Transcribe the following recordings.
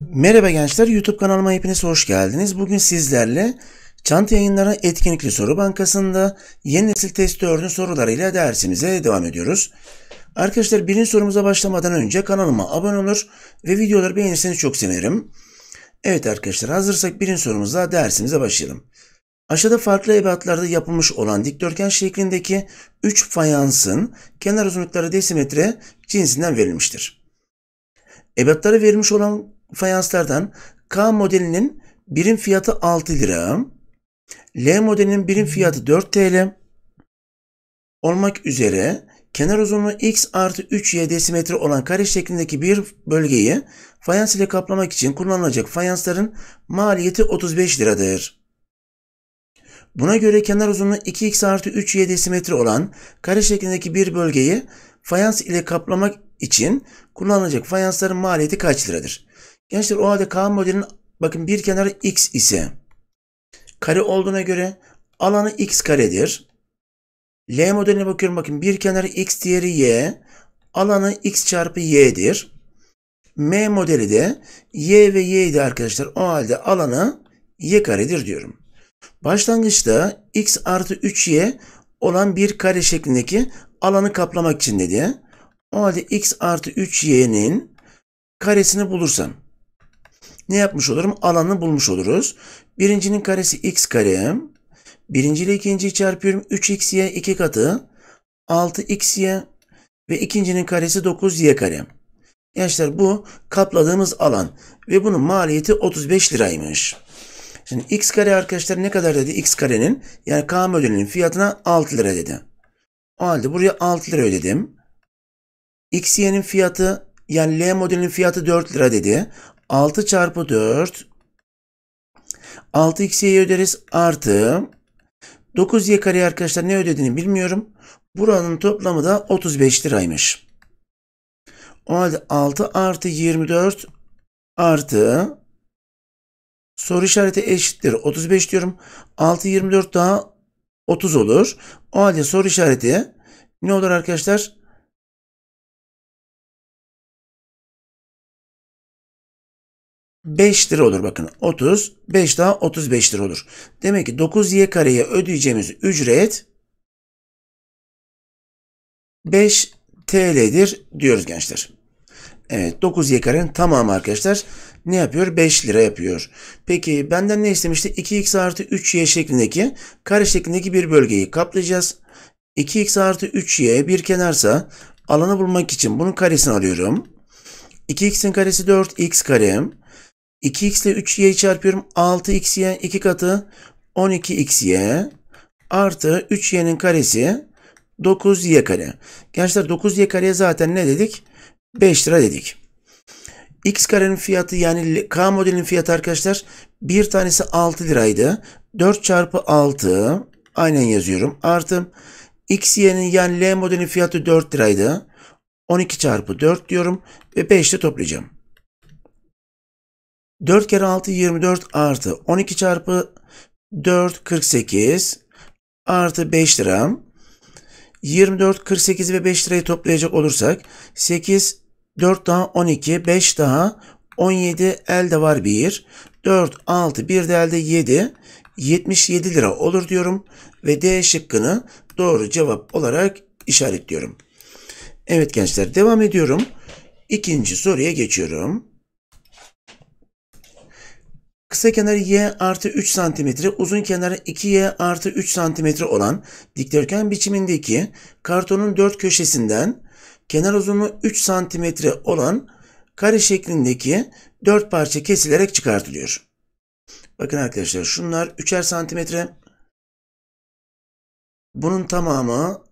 Merhaba gençler, YouTube kanalıma hepiniz hoş geldiniz. Bugün sizlerle Çanta Yayınları Etkinlikli Soru Bankası'nda yeni nesil test 4'ün sorularıyla dersimize devam ediyoruz. Arkadaşlar birinci sorumuza başlamadan önce kanalıma abone olur ve videoları beğenirseniz çok sevinirim. Evet arkadaşlar hazırsak birinci sorumuza dersimize başlayalım. Aşağıda farklı ebatlarda yapılmış olan dikdörtgen şeklindeki 3 fayansın kenar uzunlukları desimetre cinsinden verilmiştir. Ebatları verilmiş olan fayanslardan K modelinin birim fiyatı 6 lira, L modelinin birim fiyatı 4 TL olmak üzere kenar uzunluğu x artı 3y desimetre olan kare şeklindeki bir bölgeyi fayans ile kaplamak için kullanılacak fayansların maliyeti 35 liradır. Buna göre kenar uzunluğu 2x artı 3y desimetre olan kare şeklindeki bir bölgeyi fayans ile kaplamak için kullanılacak fayansların maliyeti kaç liradır? Gençler o halde K modelinin bakın bir kenarı x ise kare olduğuna göre alanı x karedir. L modeline bakıyorum bakın bir kenarı x diğeri y alanı x çarpı y'dir. M modeli de y ve y'ydi arkadaşlar. O halde alanı y karedir diyorum. Başlangıçta x artı 3y olan bir kare şeklindeki alanı kaplamak için dedi. O halde x artı 3y'nin karesini bulursam ne yapmış olurum? Alanı bulmuş oluruz. Birincinin karesi x kare. Birinci ile ikinciyi çarpıyorum. 3xy iki katı. 6xy ve ikincinin karesi 9y kare. Gençler bu kapladığımız alan ve bunun maliyeti 35 liraymış. Şimdi x kare arkadaşlar ne kadar dedi? x karenin yani k modelinin fiyatına 6 lira dedi. O halde buraya 6 lira ödedim. X y'nin fiyatı yani L modelinin fiyatı 4 lira dedi. 6 çarpı 4 6 x'ye öderiz artı 9 y kare arkadaşlar ne ödediğini bilmiyorum. Buranın toplamı da 35 liraymış. O halde 6 artı 24 artı soru işareti eşittir 35 diyorum. 6 24 daha 30 olur. O halde soru işareti ne olur arkadaşlar? Beş lira olur bakın. 30, 5 daha 35 lira olur. Demek ki 9y kareye ödeyeceğimiz ücret 5 TL'dir diyoruz gençler. Evet 9 yekarın tamamı arkadaşlar ne yapıyor? 5 lira yapıyor. Peki benden ne istemişti? 2x artı 3y şeklindeki kare şeklindeki bir bölgeyi kaplayacağız. 2x artı 3y bir kenarsa alanı bulmak için bunun karesini alıyorum. 2x'in karesi 4x karem. 2x ile 3 y çarpıyorum. 6xy 2 katı 12xy artı 3y'nin karesi 9y kare. Gençler 9y kareye zaten ne dedik? 5 lira dedik. X karenin fiyatı yani K modelinin fiyatı arkadaşlar bir tanesi 6 liraydı. 4 çarpı 6 aynen yazıyorum. Artı X y'nin yani L modelinin fiyatı 4 liraydı. 12 çarpı 4 diyorum ve 5 ile toplayacağım. 4 kere 6 24 artı 12 çarpı 4 48 artı 5 lira. 24, 48 ve 5 lirayı toplayacak olursak 8, 4 daha 12, 5 daha 17 elde var 1. 4, 6, 1 de elde 7. 77 lira olur diyorum ve D şıkkını doğru cevap olarak işaretliyorum. Evet gençler devam ediyorum. İkinci soruya geçiyorum. Kısa kenarı y artı 3 santimetre, uzun kenarı 2y artı 3 santimetre olan dikdörtgen biçimindeki kartonun dört köşesinden kenar uzunluğu 3 santimetre olan kare şeklindeki 4 parça kesilerek çıkartılıyor. Bakın arkadaşlar şunlar 3'er santimetre. Bunun tamamı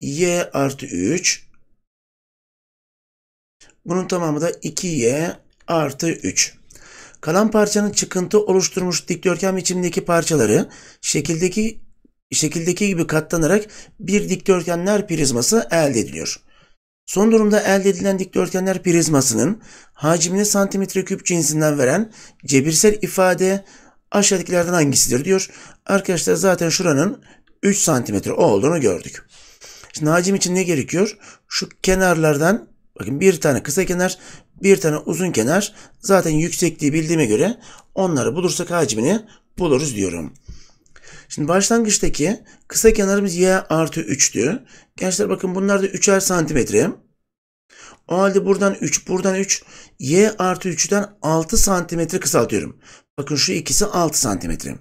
y artı 3. Bunun tamamı da 2y artı 3. Kalan parçanın çıkıntı oluşturmuş dikdörtgen biçimindeki parçaları şekildeki şekildeki gibi katlanarak bir dikdörtgenler prizması elde ediliyor. Son durumda elde edilen dikdörtgenler prizmasının hacmini santimetre küp cinsinden veren cebirsel ifade aşağıdakilerden hangisidir diyor. Arkadaşlar zaten şuranın 3 santimetre olduğunu gördük. Şimdi hacim için ne gerekiyor? Şu kenarlardan bakın bir tane kısa kenar, bir tane uzun kenar. Zaten yüksekliği bildiğime göre onları bulursak hacmini buluruz diyorum. Şimdi başlangıçtaki kısa kenarımız y artı 3'tü. Gençler bakın bunlar da 3'er santimetre. O halde buradan 3, buradan 3. Y artı 3'ten 6 santimetre kısaltıyorum. Bakın şu ikisi 6 santimetre.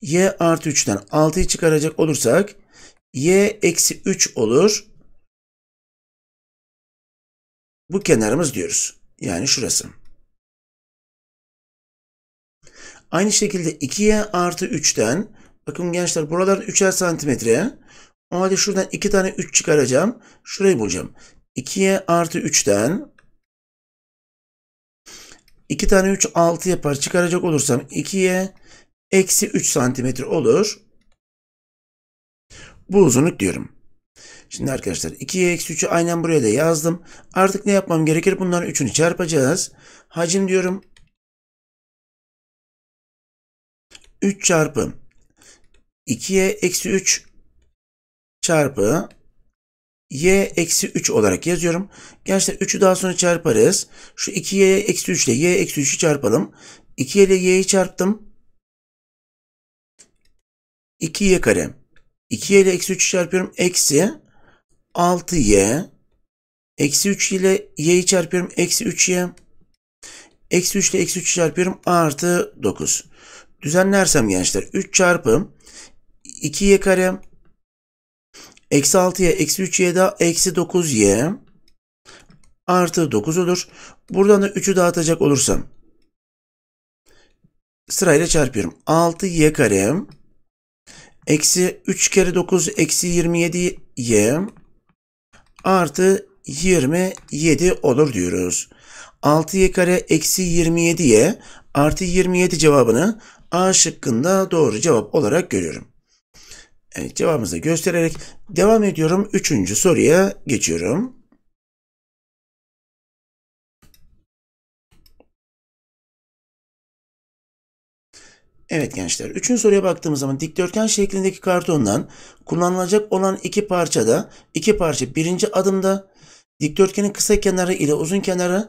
Y artı 3'ten 6'yı çıkaracak olursak Y eksi 3 olur. Bu kenarımız diyoruz. Yani şurası. Aynı şekilde 2y artı 3'ten bakın gençler buralar 3'er santimetre. O halde şuradan 2 tane 3 çıkaracağım. Şurayı bulacağım. 2y artı 3'ten 2 tane 3 6 yapar. Çıkaracak olursam 2y eksi 3 santimetre olur. Bu uzunluk diyorum. Şimdi arkadaşlar 2'ye eksi 3'ü aynen buraya da yazdım. Artık ne yapmam gerekir? Bunların 3'ünü çarpacağız. Hacim diyorum 3 çarpı 2y eksi 3 çarpı y eksi 3 olarak yazıyorum. Gençler 3'ü daha sonra çarparız. Şu 2y eksi 3 ile y eksi 3'ü çarpalım. 2 ile y'yi çarptım. 2y kare. 2y ile eksi 3'ü çarpıyorum. Eksi 6y. Eksi 3 ile y'yi çarpıyorum. Eksi 3y. Eksi 3 ile eksi 3'ü çarpıyorum. Artı 9 düzenlersem gençler 3 çarpı 2y kare eksi 6y eksi 3y da eksi 9y artı 9 olur. Buradan da 3'ü dağıtacak olursam sırayla çarpıyorum. 6y kare eksi 3 kere 9 eksi 27y artı 27 olur diyoruz. 6y kare eksi 27y artı 27 cevabını A şıkkında doğru cevap olarak görüyorum. Evet cevabımızı göstererek devam ediyorum. Üçüncü soruya geçiyorum. Evet gençler, üçüncü soruya baktığımız zaman dikdörtgen şeklindeki kartondan kullanılacak olan iki parçada, iki parça birinci adımda dikdörtgenin kısa kenarı ile uzun kenarı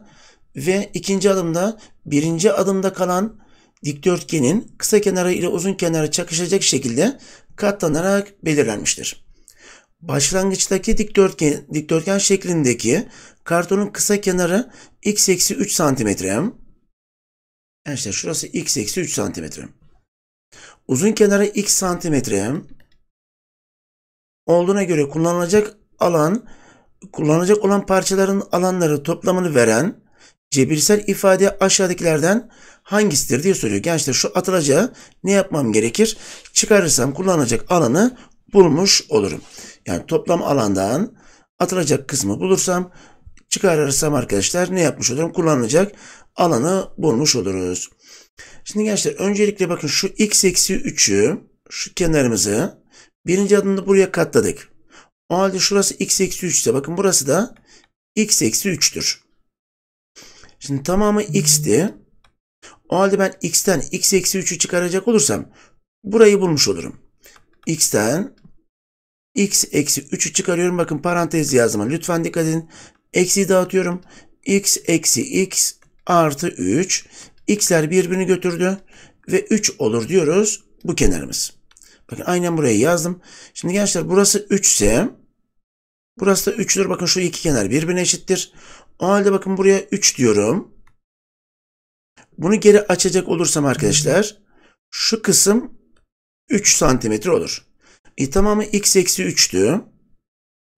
ve ikinci adımda birinci adımda kalan dikdörtgenin kısa kenarı ile uzun kenarı çakışacak şekilde katlanarak belirlenmiştir. Başlangıçtaki dikdörtgen, dikdörtgen şeklindeki kartonun kısa kenarı x eksi 3 santimetre. İşte şurası x eksi 3 santimetre. Uzun kenarı x santimetre olduğuna göre kullanılacak alan kullanılacak olan parçaların alanları toplamını veren Cebirsel ifade aşağıdakilerden hangisidir diye soruyor. Gençler şu atılacağı ne yapmam gerekir? Çıkarırsam kullanacak alanı bulmuş olurum. Yani toplam alandan atılacak kısmı bulursam çıkarırsam arkadaşlar ne yapmış olurum? Kullanılacak alanı bulmuş oluruz. Şimdi gençler öncelikle bakın şu x eksi 3'ü şu kenarımızı birinci adımda buraya katladık. O halde şurası x eksi 3 ise bakın burası da x eksi 3'tür. Şimdi tamamı x'ti. O halde ben x'ten x eksi 3'ü çıkaracak olursam burayı bulmuş olurum. x'ten x eksi 3'ü çıkarıyorum. Bakın parantez yazdım. Lütfen dikkat edin. Eksi dağıtıyorum. x eksi x artı 3. x'ler birbirini götürdü. Ve 3 olur diyoruz bu kenarımız. Bakın aynen burayı yazdım. Şimdi gençler burası 3 ise burası da 3'tür. Bakın şu iki kenar birbirine eşittir. O halde bakın buraya 3 diyorum. Bunu geri açacak olursam arkadaşlar şu kısım 3 santimetre olur. E, tamamı x eksi 3'tü.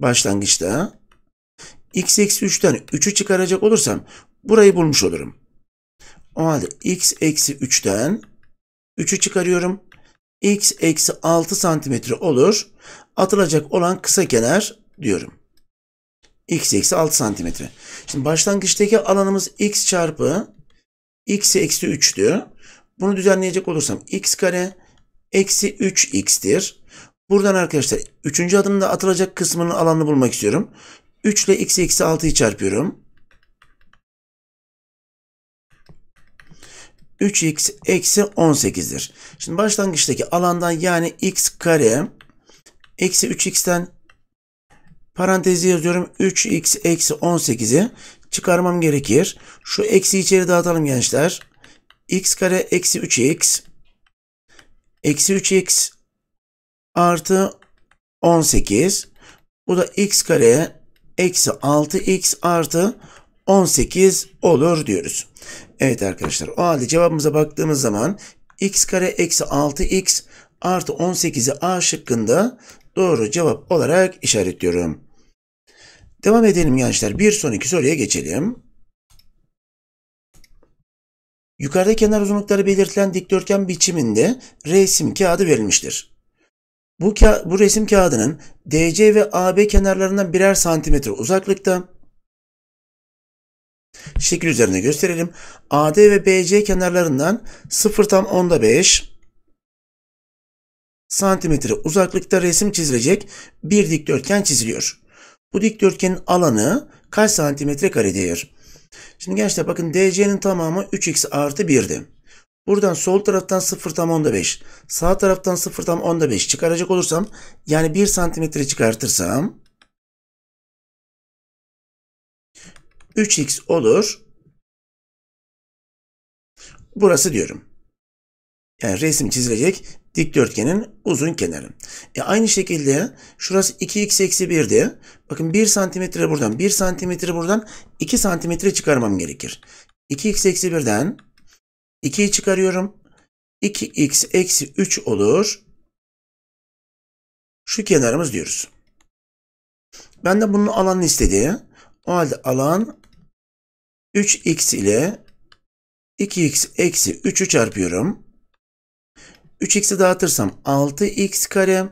Başlangıçta. x eksi 3'ten 3'ü çıkaracak olursam burayı bulmuş olurum. O halde x eksi 3'ten 3'ü çıkarıyorum. x eksi 6 santimetre olur. Atılacak olan kısa kenar diyorum x eksi 6 santimetre. Şimdi başlangıçtaki alanımız x çarpı x eksi 3'tü. Bunu düzenleyecek olursam x kare eksi 3x'tir. Buradan arkadaşlar 3. adımda atılacak kısmının alanını bulmak istiyorum. 3 ile x eksi 6'yı çarpıyorum. 3x eksi 18'dir. Şimdi başlangıçtaki alandan yani x kare eksi 3x'ten Parantezi yazıyorum 3x eksi 18'i çıkarmam gerekir. Şu eksi içeri dağıtalım gençler. x kare eksi 3x eksi 3x artı 18 bu da x kare eksi 6x artı 18 olur diyoruz. Evet arkadaşlar o halde cevabımıza baktığımız zaman x kare eksi 6x artı 18'i a şıkkında doğru cevap olarak işaretliyorum. Devam edelim gençler. Bir sonraki soruya geçelim. Yukarıda kenar uzunlukları belirtilen dikdörtgen biçiminde resim kağıdı verilmiştir. Bu, ka bu resim kağıdının DC ve AB kenarlarından birer santimetre uzaklıkta. Şekil üzerinde gösterelim. AD ve BC kenarlarından 0 tam 10'da 5 santimetre uzaklıkta resim çizilecek bir dikdörtgen çiziliyor. Bu dikdörtgenin alanı kaç santimetre karedir? Şimdi gençler bakın DC'nin tamamı 3x artı 1'di. Buradan sol taraftan 0 tam onda 5. Sağ taraftan 0 tam onda 5 çıkaracak olursam yani 1 santimetre çıkartırsam 3x olur. Burası diyorum. Yani resim çizilecek dikdörtgenin uzun kenarı. E aynı şekilde şurası 2x eksi 1'di. Bakın 1 santimetre buradan 1 santimetre buradan 2 santimetre çıkarmam gerekir. 2x eksi 1'den 2'yi çıkarıyorum. 2x eksi 3 olur. Şu kenarımız diyoruz. Ben de bunun alanını istedi. O halde alan 3x ile 2x eksi 3'ü çarpıyorum. 3x'i dağıtırsam 6x kare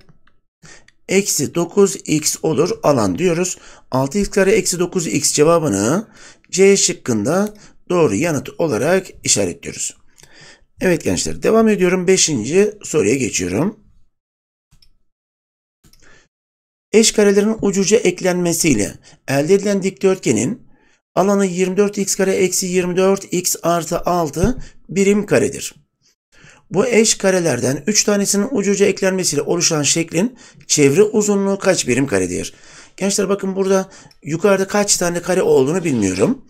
eksi 9x olur alan diyoruz. 6x kare eksi 9x cevabını C şıkkında doğru yanıt olarak işaretliyoruz. Evet gençler devam ediyorum. 5. soruya geçiyorum. Eş karelerin ucuca eklenmesiyle elde edilen dikdörtgenin alanı 24x kare eksi 24x artı 6 birim karedir. Bu eş karelerden 3 tanesinin ucuca eklenmesiyle oluşan şeklin çevre uzunluğu kaç birim karedir? Gençler bakın burada yukarıda kaç tane kare olduğunu bilmiyorum.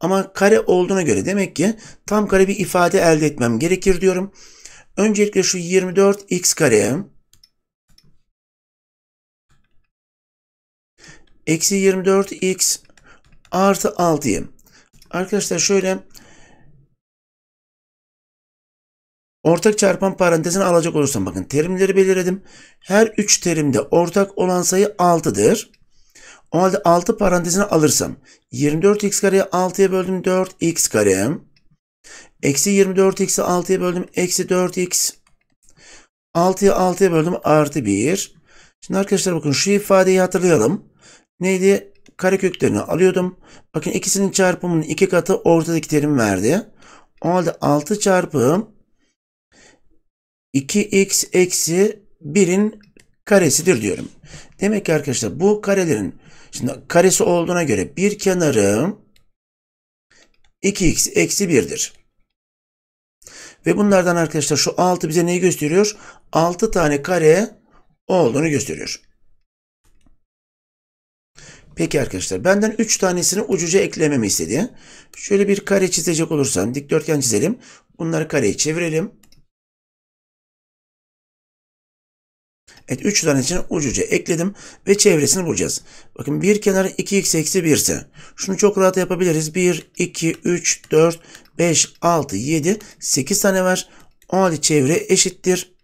Ama kare olduğuna göre demek ki tam kare bir ifade elde etmem gerekir diyorum. Öncelikle şu 24x kareye eksi 24x artı 6'yı. Arkadaşlar şöyle Ortak çarpan parantezine alacak olursam bakın terimleri belirledim. Her 3 terimde ortak olan sayı 6'dır. O halde 6 parantezine alırsam 24x kareye 6'ya böldüm 4x kare. Eksi 24x'i 6'ya böldüm eksi 4x. 6'ya 6'ya böldüm artı 1. Şimdi arkadaşlar bakın şu ifadeyi hatırlayalım. Neydi? Kare köklerini alıyordum. Bakın ikisinin çarpımının iki katı ortadaki terim verdi. O halde 6 çarpım 2x eksi 1'in karesidir diyorum. Demek ki arkadaşlar bu karelerin şimdi karesi olduğuna göre bir kenarı 2x eksi 1'dir. Ve bunlardan arkadaşlar şu 6 bize neyi gösteriyor? 6 tane kare olduğunu gösteriyor. Peki arkadaşlar benden 3 tanesini ucuca eklememi istedi. Şöyle bir kare çizecek olursam dikdörtgen çizelim. Bunları kareye çevirelim. Evet 3 tane için ucuca ekledim ve çevresini bulacağız. Bakın bir kenar 2x eksi 1 ise şunu çok rahat yapabiliriz. 1, 2, 3, 4, 5, 6, 7, 8 tane var. O halde çevre eşittir.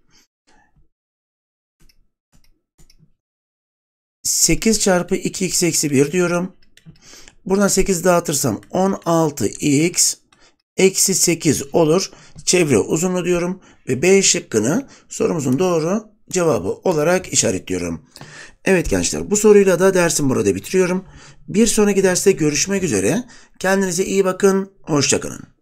8 çarpı 2x eksi 1 diyorum. Buradan 8 dağıtırsam 16x eksi 8 olur. Çevre uzunluğu diyorum ve B şıkkını sorumuzun doğru cevabı olarak işaretliyorum. Evet gençler bu soruyla da dersim burada bitiriyorum. Bir sonraki derste görüşmek üzere. Kendinize iyi bakın. Hoşçakalın.